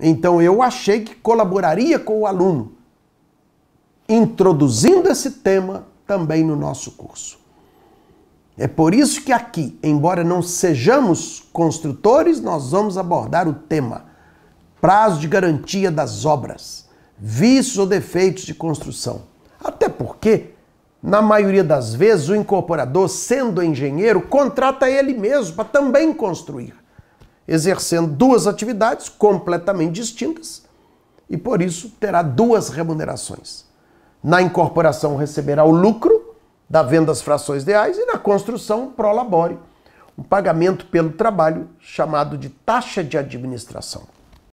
Então eu achei que colaboraria com o aluno, introduzindo esse tema também no nosso curso. É por isso que aqui, embora não sejamos construtores, nós vamos abordar o tema prazo de garantia das obras, vícios ou defeitos de construção. Até porque, na maioria das vezes, o incorporador, sendo engenheiro, contrata ele mesmo para também construir exercendo duas atividades completamente distintas e por isso terá duas remunerações. Na incorporação receberá o lucro da venda das frações ideais e na construção prolabore, um pagamento pelo trabalho chamado de taxa de administração.